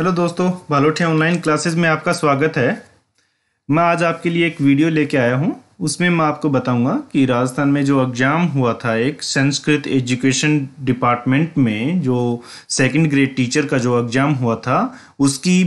hello दोस्तों बालोठिया online classes में आपका स्वागत है मैं आज आपके लिए एक वीडियो लेके आया हूँ उसमें मैं आपको बताऊँगा कि राजस्थान में जो एग्ज़ाम हुआ था एक संस्कृत एजुकेशन डिपार्टमेंट में जो सेकंड ग्रेड टीचर का जो एग्ज़ाम हुआ था उसकी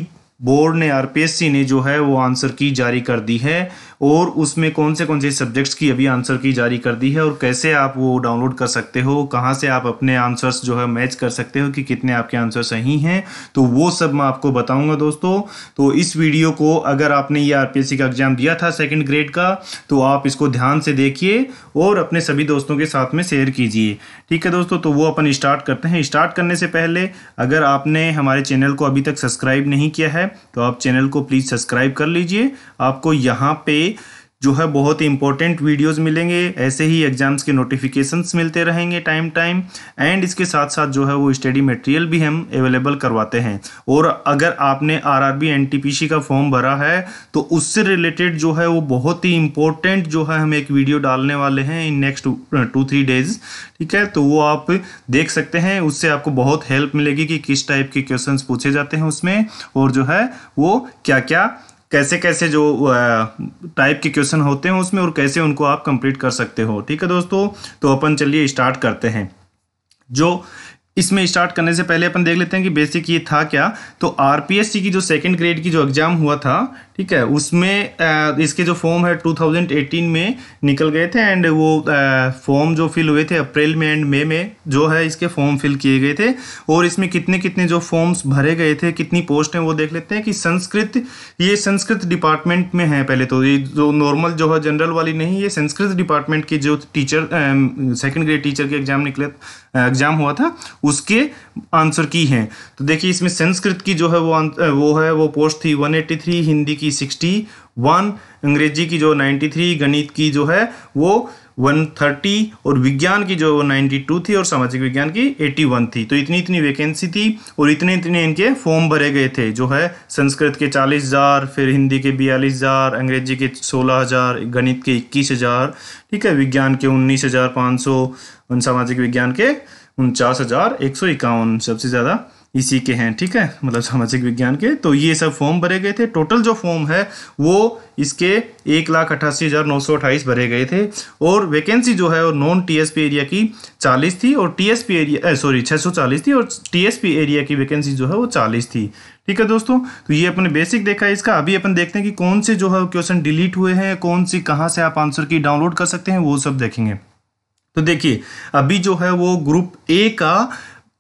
बोर्ड ने आरपीएससी ने जो है वो आंसर की जारी कर दी है और उसमें कौन से कौन से सब्जेक्ट्स की अभी आंसर की जारी कर दी है और कैसे आप वो डाउनलोड कर सकते हो कहाँ से आप अपने आंसर्स जो है मैच कर सकते हो कि कितने आपके आंसर सही हैं तो वो सब मैं आपको बताऊँगा दोस्तों तो इस वीडियो को अगर आपने ये आर का एग्ज़ाम दिया था सेकेंड ग्रेड का तो आप इसको ध्यान से देखिए और अपने सभी दोस्तों के साथ में शेयर कीजिए ठीक है दोस्तों तो वो अपन स्टार्ट करते हैं स्टार्ट करने से पहले अगर आपने हमारे चैनल को अभी तक सब्सक्राइब नहीं किया है तो आप चैनल को प्लीज़ सब्सक्राइब कर लीजिए आपको यहाँ पे के जो है बहुत ही इंपॉर्टेंट वीडियोज़ मिलेंगे ऐसे ही एग्जाम्स के नोटिफिकेशंस मिलते रहेंगे टाइम टाइम एंड इसके साथ साथ जो है वो स्टडी मटेरियल भी हम अवेलेबल करवाते हैं और अगर आपने आरआरबी एनटीपीसी का फॉर्म भरा है तो उससे रिलेटेड जो है वो बहुत ही इंपॉर्टेंट जो है हम एक वीडियो डालने वाले हैं in next two three days ठीक है तो वो आप देख सकते हैं उससे आपको बहुत हेल्प मिलेगी कि किस टाइप के क्वेश्चन पूछे जाते हैं उसमें और जो है वो क्या क्या कैसे कैसे जो टाइप के क्वेश्चन होते हैं उसमें और कैसे उनको आप कंप्लीट कर सकते हो ठीक है दोस्तों तो अपन चलिए स्टार्ट करते हैं जो इसमें स्टार्ट करने से पहले अपन देख लेते हैं कि बेसिक ये था क्या तो आर की जो सेकंड ग्रेड की जो एग्ज़ाम हुआ था ठीक है उसमें इसके जो फॉर्म है 2018 में निकल गए थे एंड वो फॉर्म जो फिल हुए थे अप्रैल में एंड मई में जो है इसके फॉर्म फिल किए गए थे और इसमें कितने कितने जो फॉर्म्स भरे गए थे कितनी पोस्ट हैं वो देख लेते हैं कि संस्कृत ये संस्कृत डिपार्टमेंट में है पहले तो ये जो नॉर्मल जो है जनरल वाली नहीं ये संस्कृत डिपार्टमेंट के जो टीचर सेकेंड ग्रेड टीचर के एग्ज़ाम निकले एग्ज़ाम हुआ था उसके आंसर की हैं तो देखिए इसमें संस्कृत की जो है वो वो है वो पोस्ट थी 183 हिंदी की 61 अंग्रेजी की जो 93 गणित की जो है वो 130 और विज्ञान की जो 92 थी और सामाजिक विज्ञान की 81 थी तो इतनी इतनी वैकेंसी थी और इतने इतने इनके फॉर्म भरे गए थे जो है संस्कृत के 40,000 फिर हिंदी के 42,000 अंग्रेजी के 16,000 गणित के 21,000 ठीक है विज्ञान के 19,500 सामाजिक विज्ञान के उनचास हजार एक सौ इक्यावन सबसे ज़्यादा इसी के हैं ठीक है मतलब सामाजिक विज्ञान के तो ये सब फॉर्म भरे गए थे टोटल जो फॉर्म है वो इसके एक लाख अट्ठासी हज़ार नौ सौ अट्ठाईस भरे गए थे और वैकेंसी जो है वो नॉन टीएसपी एरिया की चालीस थी और टीएसपी एरिया सॉरी छः सौ चालीस थी और टीएसपी एरिया की वैकेंसी जो है वो चालीस थी ठीक है दोस्तों तो ये अपने बेसिक देखा है इसका अभी अपन देखते हैं कि कौन से जो है क्वेश्चन डिलीट हुए हैं कौन सी कहाँ से आप आंसर की डाउनलोड कर सकते हैं वो सब देखेंगे तो देखिए अभी जो है वो ग्रुप ए का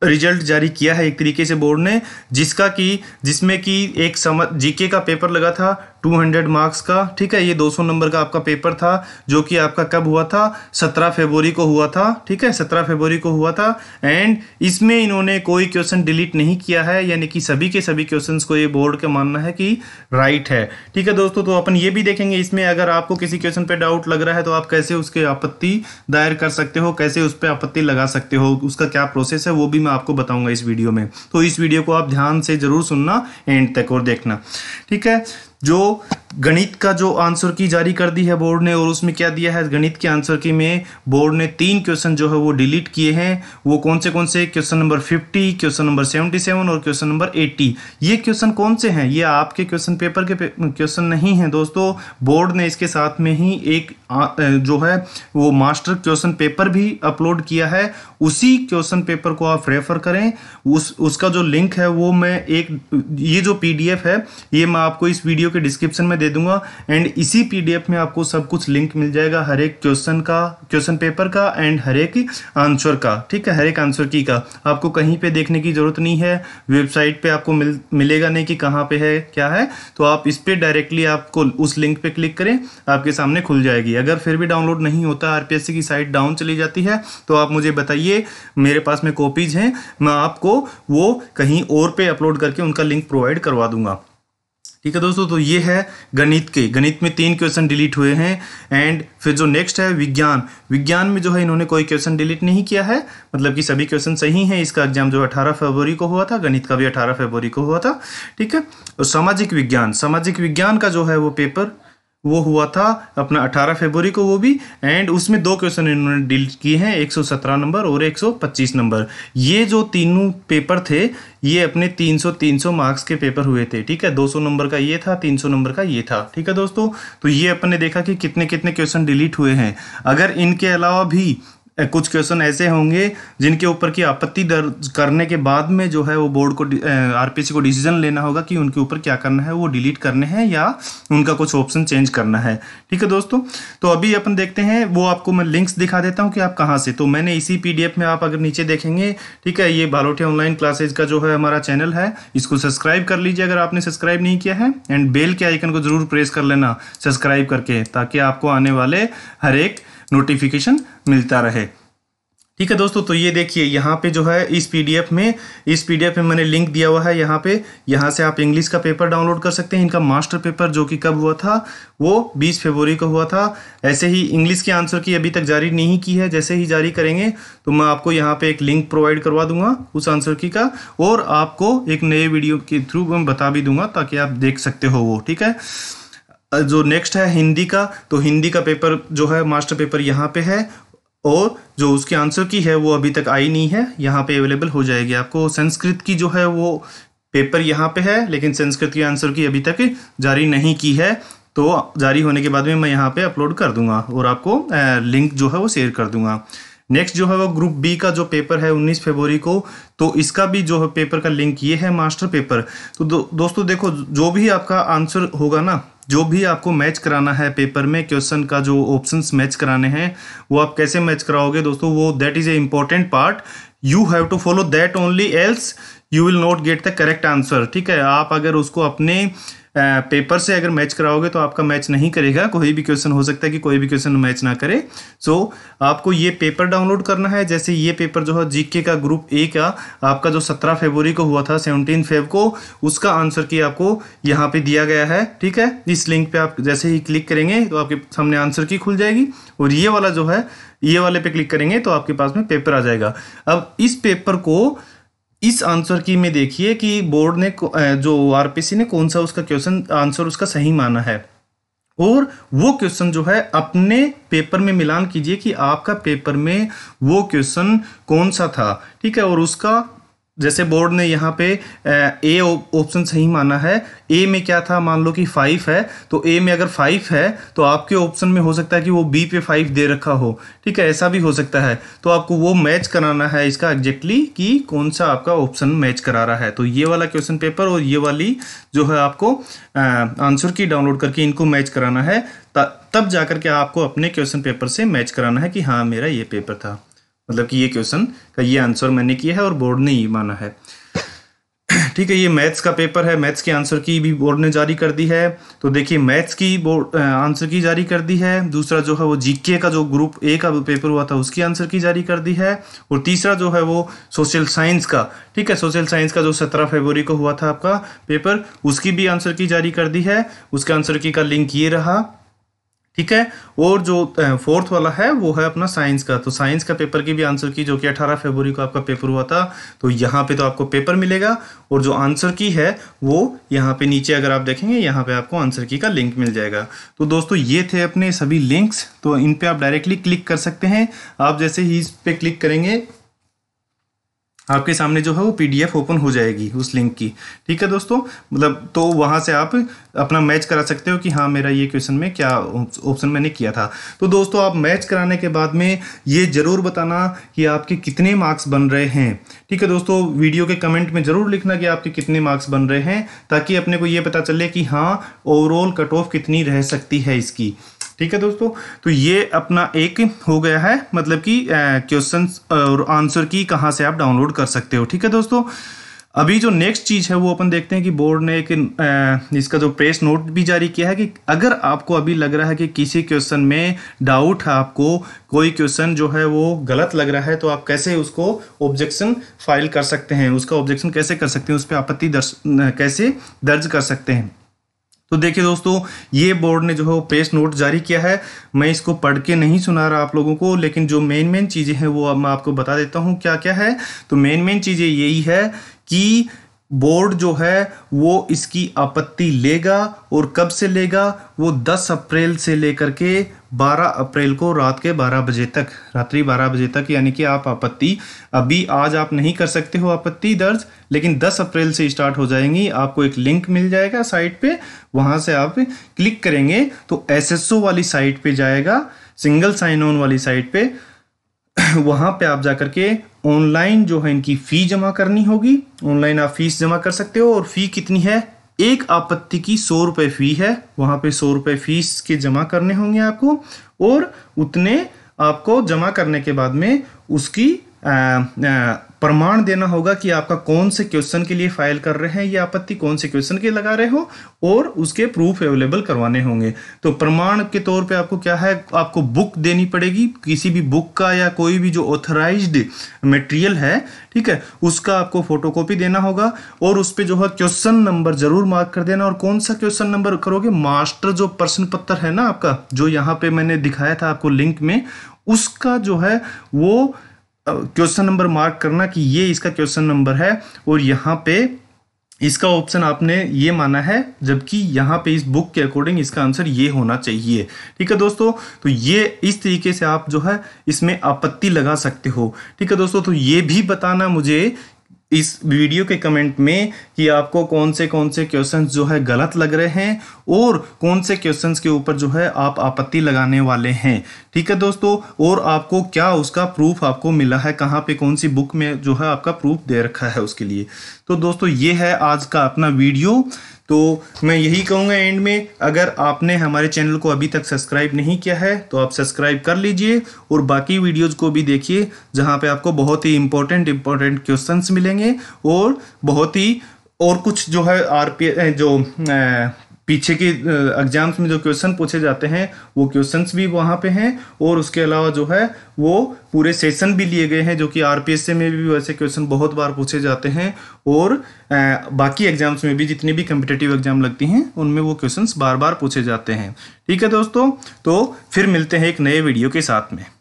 रिजल्ट जारी किया है एक तरीके से बोर्ड ने जिसका कि जिसमें कि एक समझ जीके का पेपर लगा था 200 मार्क्स का ठीक है ये 200 नंबर का आपका पेपर था जो कि आपका कब हुआ था 17 फरवरी को हुआ था ठीक है 17 फरवरी को हुआ था एंड इसमें इन्होंने कोई क्वेश्चन डिलीट नहीं किया है यानी कि सभी के सभी क्वेश्चंस को ये बोर्ड का मानना है कि राइट है ठीक है दोस्तों तो अपन ये भी देखेंगे इसमें अगर आपको किसी क्वेश्चन पर डाउट लग रहा है तो आप कैसे उसके आपत्ति दायर कर सकते हो कैसे उस पर आपत्ति लगा सकते हो उसका क्या प्रोसेस है वो भी मैं आपको बताऊंगा इस वीडियो में तो इस वीडियो को आप ध्यान से जरूर सुनना एंड तक और देखना ठीक है जो गणित का जो आंसर की जारी कर दी है बोर्ड ने और उसमें क्या दिया है गणित के आंसर की में बोर्ड ने तीन क्वेश्चन जो है वो डिलीट किए हैं वो कौन से कौन से क्वेश्चन नंबर 50 क्वेश्चन नंबर 77 और क्वेश्चन नंबर 80 ये क्वेश्चन कौन से हैं ये आपके क्वेश्चन पेपर के पे, क्वेश्चन नहीं हैं दोस्तों बोर्ड ने इसके साथ में ही एक आ, जो है वो मास्टर क्वेश्चन पेपर भी अपलोड किया है उसी क्वेश्चन पेपर को आप रेफर करें उस उसका जो लिंक है वो मैं एक ये जो पी है ये मैं आपको इस वीडियो वीडियो के डिस्क्रिप्शन में दे दूंगा एंड इसी पीडीएफ में आपको सब कुछ लिंक मिल जाएगा हर एक क्वेश्चन का क्वेश्चन पेपर का एंड हर एक आंसर का ठीक है हर एक आंसर की का आपको कहीं पे देखने की ज़रूरत नहीं है वेबसाइट पे आपको मिल मिलेगा नहीं कि कहाँ पे है क्या है तो आप इस पर डायरेक्टली आपको उस लिंक पे क्लिक करें आपके सामने खुल जाएगी अगर फिर भी डाउनलोड नहीं होता आरपीएससी की साइट डाउन चली जाती है तो आप मुझे बताइए मेरे पास में कॉपीज़ हैं मैं आपको वो कहीं और पे अपलोड करके उनका लिंक प्रोवाइड करवा दूंगा ठीक है दोस्तों तो ये है गणित के गणित में तीन क्वेश्चन डिलीट हुए हैं एंड फिर जो नेक्स्ट है विज्ञान विज्ञान में जो है इन्होंने कोई क्वेश्चन डिलीट नहीं किया है मतलब कि सभी क्वेश्चन सही हैं इसका एग्जाम जो 18 फरवरी को हुआ था गणित का भी 18 फरवरी को हुआ था ठीक है और तो सामाजिक विज्ञान सामाजिक विज्ञान का जो है वो पेपर वो हुआ था अपना 18 फरवरी को वो भी एंड उसमें दो क्वेश्चन इन्होंने डील किए हैं 117 नंबर और 125 नंबर ये जो तीनों पेपर थे ये अपने 300 300 मार्क्स के पेपर हुए थे ठीक है 200 नंबर का ये था 300 नंबर का ये था ठीक है दोस्तों तो ये अपन ने देखा कि कितने कितने क्वेश्चन डिलीट हुए हैं अगर इनके अलावा भी कुछ क्वेश्चन ऐसे होंगे जिनके ऊपर की आपत्ति दर्ज करने के बाद में जो है वो बोर्ड को आरपीसी को डिसीजन लेना होगा कि उनके ऊपर क्या करना है वो डिलीट करने हैं या उनका कुछ ऑप्शन चेंज करना है ठीक है दोस्तों तो अभी अपन देखते हैं वो आपको मैं लिंक्स दिखा देता हूँ कि आप कहाँ से तो मैंने इसी पी में आप अगर नीचे देखेंगे ठीक है ये बालोटिया ऑनलाइन क्लासेज का जो है हमारा चैनल है इसको सब्सक्राइब कर लीजिए अगर आपने सब्सक्राइब नहीं किया है एंड बेल के आइकन को ज़रूर प्रेस कर लेना सब्सक्राइब करके ताकि आपको आने वाले हर एक नोटिफिकेशन मिलता रहे ठीक है दोस्तों तो ये देखिए यहाँ पे जो है इस पीडीएफ में इस पीडीएफ में मैंने लिंक दिया हुआ है यहाँ पे यहाँ से आप इंग्लिश का पेपर डाउनलोड कर सकते हैं इनका मास्टर पेपर जो कि कब हुआ था वो 20 फरवरी को हुआ था ऐसे ही इंग्लिश के आंसर की अभी तक जारी नहीं की है जैसे ही जारी करेंगे तो मैं आपको यहाँ पे एक लिंक प्रोवाइड करवा दूंगा उस आंसर की का और आपको एक नए वीडियो के थ्रू मैं बता भी दूंगा ताकि आप देख सकते हो वो ठीक है जो नेक्स्ट है हिंदी का तो हिंदी का पेपर जो है मास्टर पेपर यहाँ पे है और जो उसके आंसर की है वो अभी तक आई नहीं है यहाँ पे अवेलेबल हो जाएगी आपको संस्कृत की जो है वो पेपर यहाँ पे है लेकिन संस्कृत की आंसर की अभी तक जारी नहीं की है तो जारी होने के बाद में मैं यहाँ पे अपलोड कर दूंगा और आपको लिंक जो है वो शेयर कर दूंगा नेक्स्ट जो है वो ग्रुप बी का जो पेपर है 19 फरवरी को तो इसका भी जो है पेपर का लिंक ये है मास्टर पेपर तो दो, दोस्तों देखो जो भी आपका आंसर होगा ना जो भी आपको मैच कराना है पेपर में क्वेश्चन का जो ऑप्शंस मैच कराने हैं वो आप कैसे मैच कराओगे दोस्तों वो that is a important part you have to follow that only else you will not get the correct answer ठीक है आप अगर उसको अपने पेपर से अगर मैच कराओगे तो आपका मैच नहीं करेगा कोई भी क्वेश्चन हो सकता है कि कोई भी क्वेश्चन मैच ना करे सो so, आपको ये पेपर डाउनलोड करना है जैसे ये पेपर जो है जीके का ग्रुप ए का आपका जो सत्रह फेबरी को हुआ था सेवनटीन फेब को उसका आंसर की आपको यहाँ पे दिया गया है ठीक है इस लिंक पे आप जैसे ही क्लिक करेंगे तो आपके सामने आंसर की खुल जाएगी और ये वाला जो है ये वाले पे क्लिक करेंगे तो आपके पास में पेपर आ जाएगा अब इस पेपर को इस आंसर की में देखिए कि बोर्ड ने जो आरपीसी ने कौन सा उसका क्वेश्चन आंसर उसका सही माना है और वो क्वेश्चन जो है अपने पेपर में मिलान कीजिए कि आपका पेपर में वो क्वेश्चन कौन सा था ठीक है और उसका जैसे बोर्ड ने यहाँ पे ए ऑप्शन सही माना है ए में क्या था मान लो कि फाइव है तो ए में अगर फाइव है तो आपके ऑप्शन में हो सकता है कि वो बी पे फाइव दे रखा हो ठीक है ऐसा भी हो सकता है तो आपको वो मैच कराना है इसका एग्जैक्टली कि कौन सा आपका ऑप्शन मैच करा रहा है तो ये वाला क्वेश्चन पेपर और ये वाली जो है आपको आंसर की डाउनलोड करके इनको मैच कराना है तब जाकर के आपको अपने क्वेश्चन पेपर से मैच कराना है कि हाँ मेरा ये पेपर था मतलब कि ये क्वेश्चन का ये आंसर मैंने किया है और बोर्ड ने ये माना है ठीक है ये मैथ्स का पेपर है मैथ्स के आंसर की भी बोर्ड ने जारी कर दी है तो देखिए मैथ्स की बोर्ड आंसर की जारी कर दी है दूसरा जो है वो जीके का जो ग्रुप ए का पेपर हुआ था उसकी आंसर की जारी कर दी है और तीसरा जो है वो सोशल साइंस का ठीक है सोशल साइंस का जो सत्रह फरवरी को हुआ था आपका पेपर उसकी भी आंसर की जारी कर दी है उसके आंसर की का लिंक ये रहा ठीक है और जो फोर्थ वाला है वो है अपना साइंस का तो साइंस का पेपर की भी आंसर की जो कि 18 फरवरी को आपका पेपर हुआ था तो यहाँ पे तो आपको पेपर मिलेगा और जो आंसर की है वो यहाँ पे नीचे अगर आप देखेंगे यहाँ पे आपको आंसर की का लिंक मिल जाएगा तो दोस्तों ये थे अपने सभी लिंक्स तो इन पर आप डायरेक्टली क्लिक कर सकते हैं आप जैसे ही इस पर क्लिक करेंगे आपके सामने जो है वो पीडीएफ ओपन हो जाएगी उस लिंक की ठीक है दोस्तों मतलब तो वहाँ से आप अपना मैच करा सकते हो कि हाँ मेरा ये क्वेश्चन में क्या ऑप्शन मैंने किया था तो दोस्तों आप मैच कराने के बाद में ये ज़रूर बताना कि आपके कितने मार्क्स बन रहे हैं ठीक है दोस्तों वीडियो के कमेंट में ज़रूर लिखना कि आपके कितने मार्क्स बन रहे हैं ताकि अपने को ये पता चले कि हाँ ओवरऑल कट ऑफ कितनी रह सकती है इसकी ठीक है दोस्तों तो ये अपना एक हो गया है मतलब कि क्वेश्चन और आंसर की कहाँ से आप डाउनलोड कर सकते हो ठीक है दोस्तों अभी जो नेक्स्ट चीज़ है वो अपन देखते हैं कि बोर्ड ने एक इसका जो प्रेस नोट भी जारी किया है कि अगर आपको अभी लग रहा है कि किसी क्वेश्चन में डाउट है आपको कोई क्वेश्चन जो है वो गलत लग रहा है तो आप कैसे उसको ऑब्जेक्शन फाइल कर सकते हैं उसका ऑब्जेक्शन कैसे कर सकते हैं उस पर आपत्ति दर्ज कैसे दर्ज कर सकते हैं तो देखिए दोस्तों ये बोर्ड ने जो है प्रेस नोट जारी किया है मैं इसको पढ़ के नहीं सुना रहा आप लोगों को लेकिन जो मेन मेन चीज़ें हैं वो अब मैं आपको बता देता हूँ क्या क्या है तो मेन मेन चीज़ें यही है कि बोर्ड जो है वो इसकी आपत्ति लेगा और कब से लेगा वो 10 अप्रैल से लेकर के 12 अप्रैल को रात के 12 बजे तक रात्रि 12 बजे तक यानी कि आप आपत्ति अभी आज आप नहीं कर सकते हो आपत्ति दर्ज लेकिन 10 अप्रैल से स्टार्ट हो जाएंगी आपको एक लिंक मिल जाएगा साइट पे वहां से आप क्लिक करेंगे तो एसएसओ वाली साइट पे जाएगा सिंगल साइन ऑन वाली साइट पे वहां पे आप जाकर के ऑनलाइन जो है इनकी फ़ी जमा करनी होगी ऑनलाइन आप फीस जमा कर सकते हो और फ़ी कितनी है एक आपत्ति की सौ रुपये फ़ी है वहाँ पे सौ रुपए फीस के जमा करने होंगे आपको और उतने आपको जमा करने के बाद में उसकी आ, आ, प्रमाण देना होगा कि आपका कौन से क्वेश्चन के लिए फाइल कर रहे हैं ये आपत्ति कौन से क्वेश्चन के लगा रहे हो और उसके प्रूफ अवेलेबल करवाने होंगे तो प्रमाण के तौर पे आपको क्या है आपको बुक देनी पड़ेगी किसी भी बुक का या कोई भी जो ऑथराइज्ड मटेरियल है ठीक है उसका आपको फोटोकॉपी देना होगा और उस पर जो है क्वेश्चन नंबर जरूर मार्क कर देना और कौन सा क्वेश्चन नंबर करोगे मास्टर जो प्रश्न पत्र है ना आपका जो यहाँ पे मैंने दिखाया था आपको लिंक में उसका जो है वो क्वेश्चन नंबर मार्क करना कि ये इसका क्वेश्चन नंबर है और यहाँ पे इसका ऑप्शन आपने ये माना है जबकि यहाँ पे इस बुक के अकॉर्डिंग इसका आंसर ये होना चाहिए ठीक है दोस्तों तो ये इस तरीके से आप जो है इसमें आपत्ति लगा सकते हो ठीक है दोस्तों तो ये भी बताना मुझे इस वीडियो के कमेंट में कि आपको कौन से कौन से क्वेश्चन जो है गलत लग रहे हैं और कौन से क्वेश्चन के ऊपर जो है आप आपत्ति लगाने वाले हैं ठीक है दोस्तों और आपको क्या उसका प्रूफ आपको मिला है कहाँ पे कौन सी बुक में जो है आपका प्रूफ दे रखा है उसके लिए तो दोस्तों ये है आज का अपना वीडियो तो मैं यही कहूँगा एंड में अगर आपने हमारे चैनल को अभी तक सब्सक्राइब नहीं किया है तो आप सब्सक्राइब कर लीजिए और बाकी वीडियोज़ को भी देखिए जहाँ पे आपको बहुत ही इम्पोर्टेंट इम्पोर्टेंट क्वेश्चंस मिलेंगे और बहुत ही और कुछ जो है आर जो पीछे के एग्जाम्स में जो क्वेश्चन पूछे जाते हैं वो क्वेश्चंस भी वहाँ पे हैं और उसके अलावा जो है वो पूरे सेशन भी लिए गए हैं जो कि आर में भी वैसे क्वेश्चन बहुत बार पूछे जाते हैं और बाकी एग्जाम्स में भी जितनी भी कम्पिटेटिव एग्जाम लगती हैं उनमें वो क्वेश्चन बार बार पूछे जाते हैं ठीक है दोस्तों तो फिर मिलते हैं एक नए वीडियो के साथ में